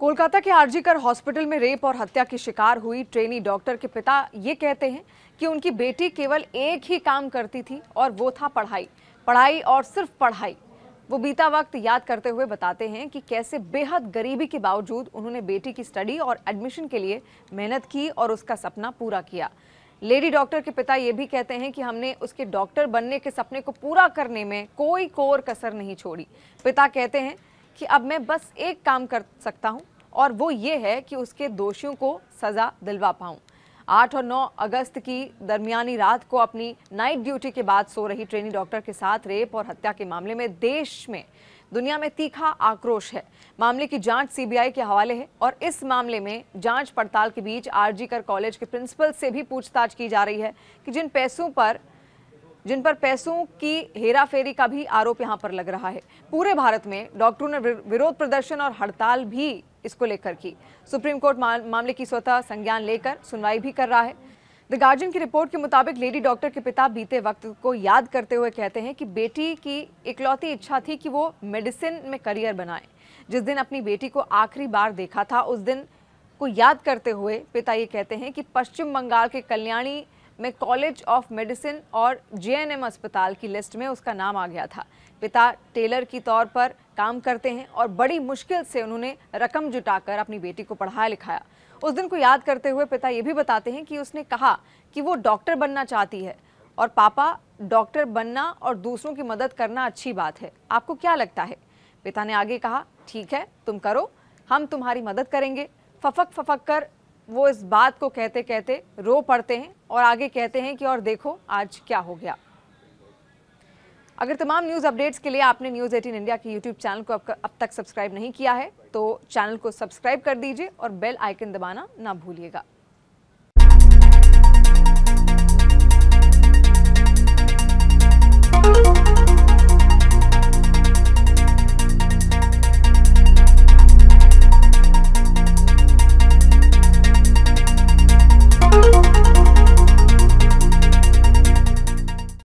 कोलकाता के आरजीकर हॉस्पिटल में रेप और हत्या की शिकार हुई ट्रेनी डॉक्टर के पिता ये कहते हैं कि उनकी बेटी केवल एक ही काम करती थी और वो था पढ़ाई पढ़ाई और सिर्फ पढ़ाई वो बीता वक्त याद करते हुए बताते हैं कि कैसे बेहद गरीबी के बावजूद उन्होंने बेटी की स्टडी और एडमिशन के लिए मेहनत की और उसका सपना पूरा किया लेडी डॉक्टर के पिता ये भी कहते हैं कि हमने उसके डॉक्टर बनने के सपने को पूरा करने में कोई कोर कसर नहीं छोड़ी पिता कहते हैं कि अब मैं बस एक काम कर सकता हूँ और वो ये है कि उसके दोषियों को सज़ा दिलवा पाऊं आठ और नौ अगस्त की दरमियानी रात को अपनी नाइट ड्यूटी के बाद सो रही ट्रेनी डॉक्टर के साथ रेप और हत्या के मामले में देश में दुनिया में तीखा आक्रोश है मामले की जांच सीबीआई के हवाले है और इस मामले में जांच पड़ताल के बीच कर कॉलेज के प्रिंसिपल से भी पूछताछ की जा रही है कि जिन पैसों पर जिन पर पैसों की हेराफेरी का भी आरोप यहाँ पर लग रहा है पूरे भारत में डॉक्टरों ने विरोध प्रदर्शन और हड़ताल भी इसको लेकर की सुप्रीम कोर्ट मामले की स्वतः संज्ञान लेकर सुनवाई भी कर रहा है द गार्जियन की रिपोर्ट के मुताबिक लेडी डॉक्टर के पिता बीते वक्त को याद करते हुए कहते हैं कि बेटी की इकलौती इच्छा थी कि वो मेडिसिन में करियर बनाए जिस दिन अपनी बेटी को आखिरी बार देखा था उस दिन को याद करते हुए पिता ये कहते हैं कि पश्चिम बंगाल के कल्याणी में कॉलेज ऑफ मेडिसिन और जेएनएम अस्पताल की लिस्ट में उसका नाम आ गया था पिता टेलर की तौर पर काम करते हैं और बड़ी मुश्किल से उन्होंने रकम जुटाकर अपनी बेटी को पढ़ाया लिखाया उस दिन को याद करते हुए पिता ये भी बताते हैं कि उसने कहा कि वो डॉक्टर बनना चाहती है और पापा डॉक्टर बनना और दूसरों की मदद करना अच्छी बात है आपको क्या लगता है पिता ने आगे कहा ठीक है तुम करो हम तुम्हारी मदद करेंगे फफक फफक कर वो इस बात को कहते कहते रो पड़ते हैं और आगे कहते हैं कि और देखो आज क्या हो गया अगर तमाम न्यूज़ अपडेट्स के लिए आपने न्यूज़ एटीन इंडिया के यूट्यूब चैनल को अब, अब तक सब्सक्राइब नहीं किया है तो चैनल को सब्सक्राइब कर दीजिए और बेल आइकन दबाना ना भूलिएगा